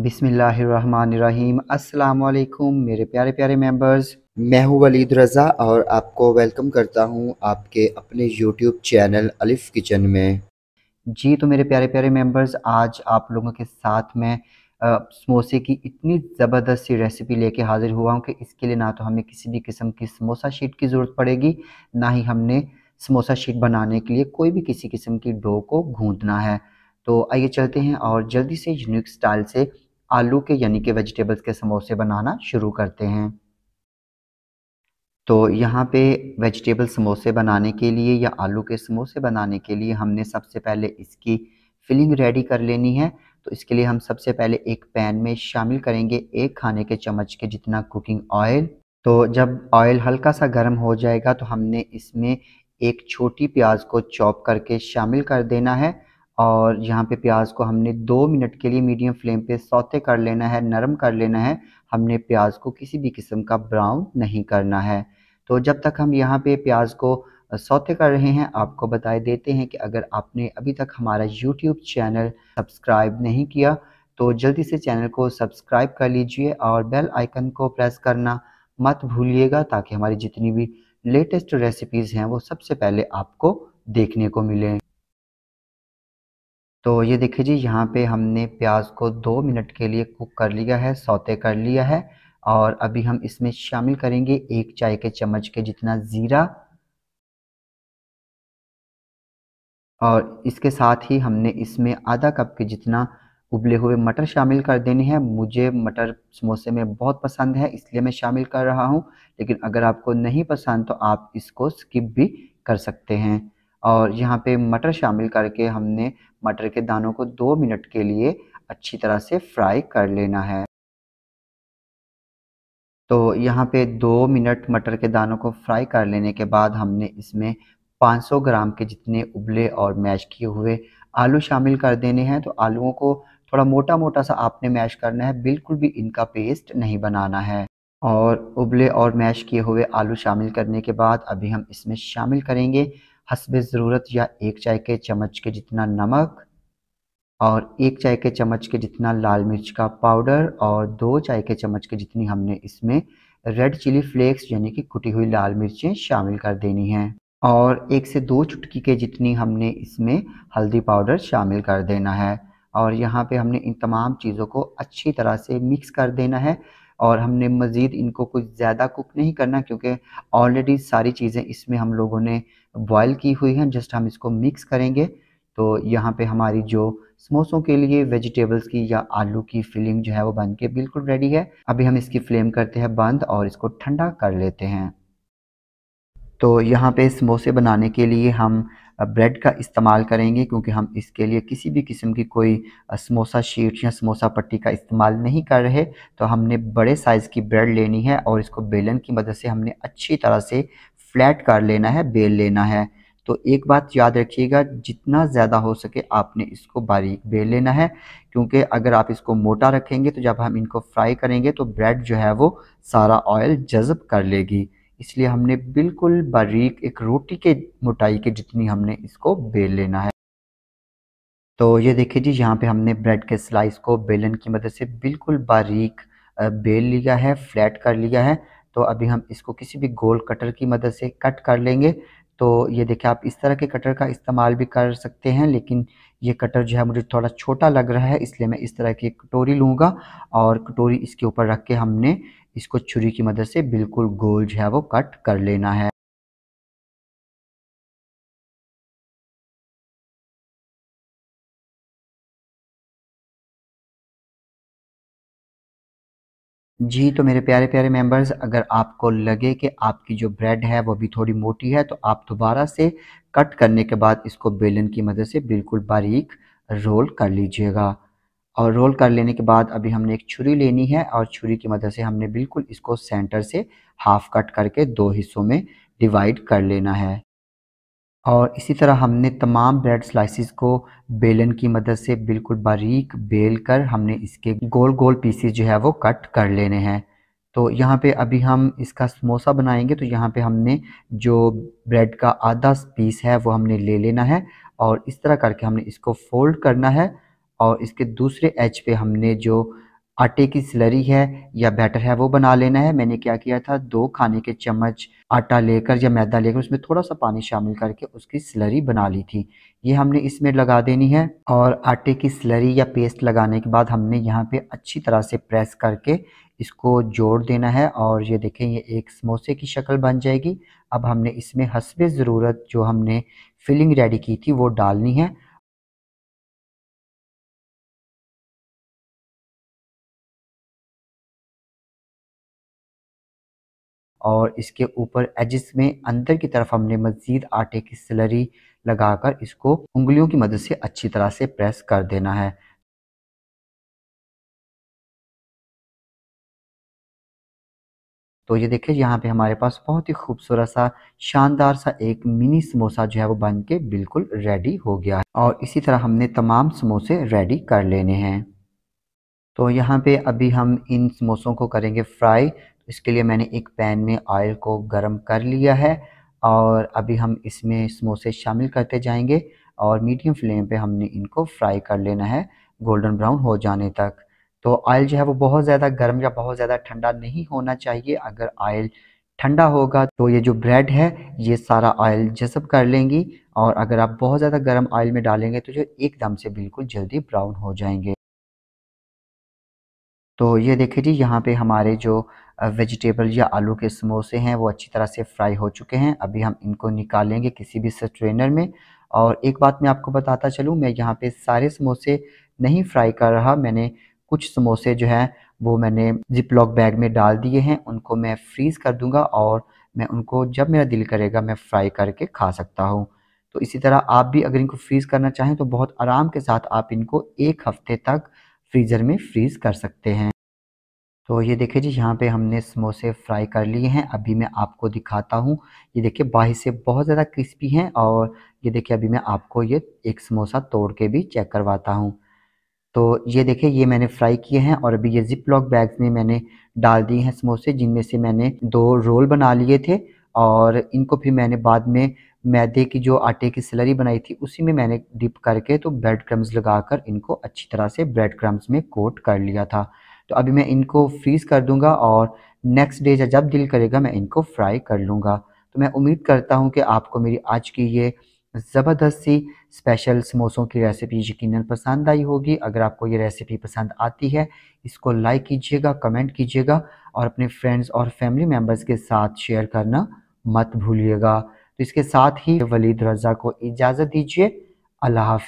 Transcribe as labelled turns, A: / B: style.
A: बिसमीम असलकुम मेरे प्यारे प्यारे मेंबर्स मैं हूं वलीद रज़ा और आपको वेलकम करता हूं आपके अपने यूट्यूब चैनल अलिफ किचन में जी तो मेरे प्यारे प्यारे मेंबर्स आज आप लोगों के साथ में समोसे की इतनी ज़बरदस्त सी रेसिपी लेके हाज़िर हुआ हूं कि इसके लिए ना तो हमें किसी भी किस्म की समोसा शीट की ज़रूरत पड़ेगी ना ही हमने समोसा शीट बनाने के लिए कोई भी किसी किस्म की डो को गूँधना है तो आइए चलते हैं और जल्दी से यूनिक स्टाइल से आलू के यानी कि वेजिटेबल्स के समोसे बनाना शुरू करते हैं तो यहाँ पे वेजिटेबल समोसे बनाने के लिए या आलू के समोसे बनाने के लिए हमने सबसे पहले इसकी फिलिंग रेडी कर लेनी है तो इसके लिए हम सबसे पहले एक पैन में शामिल करेंगे एक खाने के चम्मच के जितना कुकिंग ऑयल तो जब ऑयल हल्का सा गर्म हो जाएगा तो हमने इसमें एक छोटी प्याज को चॉप करके शामिल कर देना है और यहाँ पे प्याज को हमने दो मिनट के लिए मीडियम फ्लेम पे सौते कर लेना है नरम कर लेना है हमने प्याज को किसी भी किस्म का ब्राउन नहीं करना है तो जब तक हम यहाँ पे प्याज को सौते कर रहे हैं आपको बताए देते हैं कि अगर आपने अभी तक हमारा यूट्यूब चैनल सब्सक्राइब नहीं किया तो जल्दी से चैनल को सब्सक्राइब कर लीजिए और बेल आइकन को प्रेस करना मत भूलिएगा ताकि हमारी जितनी भी लेटेस्ट रेसिपीज़ हैं वो सबसे पहले आपको देखने को मिलें तो ये देखिए जी यहाँ पे हमने प्याज को दो मिनट के लिए कुक कर लिया है सौते कर लिया है और अभी हम इसमें शामिल करेंगे एक चाय के चम्मच के जितना ज़ीरा और इसके साथ ही हमने इसमें आधा कप के जितना उबले हुए मटर शामिल कर देने हैं मुझे मटर समोसे में बहुत पसंद है इसलिए मैं शामिल कर रहा हूँ लेकिन अगर आपको नहीं पसंद तो आप इसको स्किप भी कर सकते हैं और यहाँ पे मटर शामिल करके हमने मटर के दानों को दो मिनट के लिए अच्छी तरह से फ्राई कर लेना है तो यहाँ पे दो मिनट मटर के दानों को फ्राई कर लेने के बाद हमने इसमें 500 ग्राम के जितने उबले और मैश किए हुए आलू शामिल कर देने हैं तो आलूओं को थोड़ा मोटा मोटा सा आपने मैश करना है बिल्कुल भी इनका पेस्ट नहीं बनाना है और उबले और मैश किए हुए आलू शामिल करने के बाद अभी हम इसमें शामिल करेंगे हसब ज़रूरत या एक चाय के चम्मच के जितना नमक और एक चाय के चम्मच के जितना लाल मिर्च का पाउडर और दो चाय के चम्मच के जितनी हमने इसमें रेड चिली फ्लेक्स यानी कि कुटी हुई लाल मिर्चें शामिल कर देनी हैं और एक से दो चुटकी के जितनी हमने इसमें हल्दी पाउडर शामिल कर देना है और यहाँ पे हमने इन तमाम चीज़ों को अच्छी तरह से मिक्स कर देना है और हमने मज़ीद इनको कुछ ज़्यादा कुक नहीं करना क्योंकि ऑलरेडी सारी चीज़ें इसमें हम लोगों ने बॉयल की हुई हैं जस्ट हम इसको मिक्स करेंगे तो यहाँ पे हमारी जो समोसों के लिए वेजिटेबल्स की या आलू की फिलिंग जो है वो बन के बिल्कुल रेडी है अभी हम इसकी फ्लेम करते हैं बंद और इसको ठंडा कर लेते हैं तो यहाँ पे समोसे बनाने के लिए हम ब्रेड का इस्तेमाल करेंगे क्योंकि हम इसके लिए किसी भी किस्म की कोई समोसा शीट या समोसा पट्टी का इस्तेमाल नहीं कर रहे तो हमने बड़े साइज़ की ब्रेड लेनी है और इसको बेलन की मदद से हमने अच्छी तरह से फ्लैट कर लेना है बेल लेना है तो एक बात याद रखिएगा जितना ज़्यादा हो सके आपने इसको बारीक बेल लेना है क्योंकि अगर आप इसको मोटा रखेंगे तो जब हम इनको फ्राई करेंगे तो ब्रेड जो है वो सारा ऑयल जज़ब कर लेगी इसलिए हमने बिल्कुल बारीक एक रोटी के मोटाई के जितनी हमने इसको बेल लेना है तो ये देखिए जी यहाँ पे हमने ब्रेड के स्लाइस को बेलन की मदद से बिल्कुल बारीक बेल लिया है फ्लैट कर लिया है तो अभी हम इसको किसी भी गोल कटर की मदद से कट कर लेंगे तो ये देखिए आप इस तरह के कटर का इस्तेमाल भी कर सकते हैं लेकिन ये कटर जो है मुझे थोड़ा छोटा लग रहा है इसलिए मैं इस तरह की कटोरी लूँगा और कटोरी इसके ऊपर रख के हमने इसको छुरी की मदद से बिल्कुल गोल जो है वो कट कर लेना है जी तो मेरे प्यारे प्यारे मेंबर्स अगर आपको लगे कि आपकी जो ब्रेड है वो भी थोड़ी मोटी है तो आप दोबारा से कट करने के बाद इसको बेलन की मदद से बिल्कुल बारीक रोल कर लीजिएगा और रोल कर लेने के बाद अभी हमने एक छुरी लेनी है और छुरी की मदद से हमने बिल्कुल इसको सेंटर से हाफ कट करके दो हिस्सों में डिवाइड कर लेना है और इसी तरह हमने तमाम ब्रेड स्लाइसिस को बेलन की मदद से बिल्कुल बारीक बेल कर हमने इसके गोल गोल पीसेस जो है वो कट कर लेने हैं तो यहाँ पे अभी हम इसका समोसा बनाएंगे तो यहाँ पे हमने जो ब्रेड का आधा पीस है वो हमने ले लेना है और इस तरह करके हमने इसको फोल्ड करना है और इसके दूसरे एच पे हमने जो आटे की स्लरी है या बैटर है वो बना लेना है मैंने क्या किया था दो खाने के चम्मच आटा लेकर या मैदा लेकर उसमें थोड़ा सा पानी शामिल करके उसकी स्लरी बना ली थी ये हमने इसमें लगा देनी है और आटे की स्लरी या पेस्ट लगाने के बाद हमने यहाँ पे अच्छी तरह से प्रेस करके इसको जोड़ देना है और ये देखें ये एक समोसे की शक्ल बन जाएगी अब हमने इसमें हसबे ज़रूरत जो हमने फिलिंग रेडी की थी वो डालनी है और इसके ऊपर एजिस में अंदर की तरफ हमने मज़ीद आटे की सिलरी लगाकर इसको उंगलियों की मदद से अच्छी तरह से प्रेस कर देना है तो ये देखिए यहाँ पे हमारे पास बहुत ही खूबसूरत सा शानदार सा एक मिनी समोसा जो है वो बन के बिल्कुल रेडी हो गया है और इसी तरह हमने तमाम समोसे रेडी कर लेने हैं तो यहाँ पे अभी हम इन समोसों को करेंगे फ्राई इसके लिए मैंने एक पैन में ऑयल को गर्म कर लिया है और अभी हम इसमें समोसे शामिल करते जाएंगे और मीडियम फ्लेम पे हमने इनको फ्राई कर लेना है गोल्डन ब्राउन हो जाने तक तो ऑयल जो है वो बहुत ज़्यादा गर्म या बहुत ज़्यादा ठंडा नहीं होना चाहिए अगर ऑयल ठंडा होगा तो ये जो ब्रेड है ये सारा ऑयल जसब कर लेंगी और अगर आप बहुत ज़्यादा गर्म ऑयल में डालेंगे तो जो एकदम से बिल्कुल जल्दी ब्राउन हो जाएंगे तो ये देखिए जी यहाँ पे हमारे जो वेजिटेबल या आलू के समोसे हैं वो अच्छी तरह से फ्राई हो चुके हैं अभी हम इनको निकालेंगे किसी भी स्ट्रेनर में और एक बात मैं आपको बताता चलूँ मैं यहाँ पे सारे समोसे नहीं फ्राई कर रहा मैंने कुछ समोसे जो हैं वो मैंने जिपलॉक बैग में डाल दिए हैं उनको मैं फ्रीज़ कर दूँगा और मैं उनको जब मेरा दिल करेगा मैं फ्राई करके खा सकता हूँ तो इसी तरह आप भी अगर इनको फ्रीज़ करना चाहें तो बहुत आराम के साथ आप इनको एक हफ्ते तक फ्रीज़र में फ्रीज़ कर सकते हैं तो ये देखिए जी यहाँ पे हमने समोसे फ्राई कर लिए हैं अभी मैं आपको दिखाता हूँ ये देखिए बाहर से बहुत ज़्यादा क्रिस्पी हैं और ये देखिए अभी मैं आपको ये एक समोसा तोड़ के भी चेक करवाता हूँ तो ये देखिए ये मैंने फ्राई किए हैं और अभी ये जिप लॉक बैग्स में मैंने डाल दिए हैं समोसे जिनमें से मैंने दो रोल बना लिए थे और इनको फिर मैंने बाद में मैदे की जो आटे की सिलरी बनाई थी उसी में मैंने डिप करके तो ब्रेड क्रम्स लगा कर इनको अच्छी तरह से ब्रेड क्रम्स में कोट कर लिया था तो अभी मैं इनको फ्रीज़ कर दूंगा और नेक्स्ट डे जब दिल करेगा मैं इनको फ्राई कर लूँगा तो मैं उम्मीद करता हूँ कि आपको मेरी आज की ये ज़बरदस्त सी स्पेशल समोसों की रेसिपी यकीनन पसंद आई होगी अगर आपको ये रेसिपी पसंद आती है इसको लाइक कीजिएगा कमेंट कीजिएगा और अपने फ्रेंड्स और फैमिली मेम्बर्स के साथ शेयर करना मत भूलिएगा तो इसके साथ ही वलीद रज़ा को इजाज़त दीजिए अल्लाह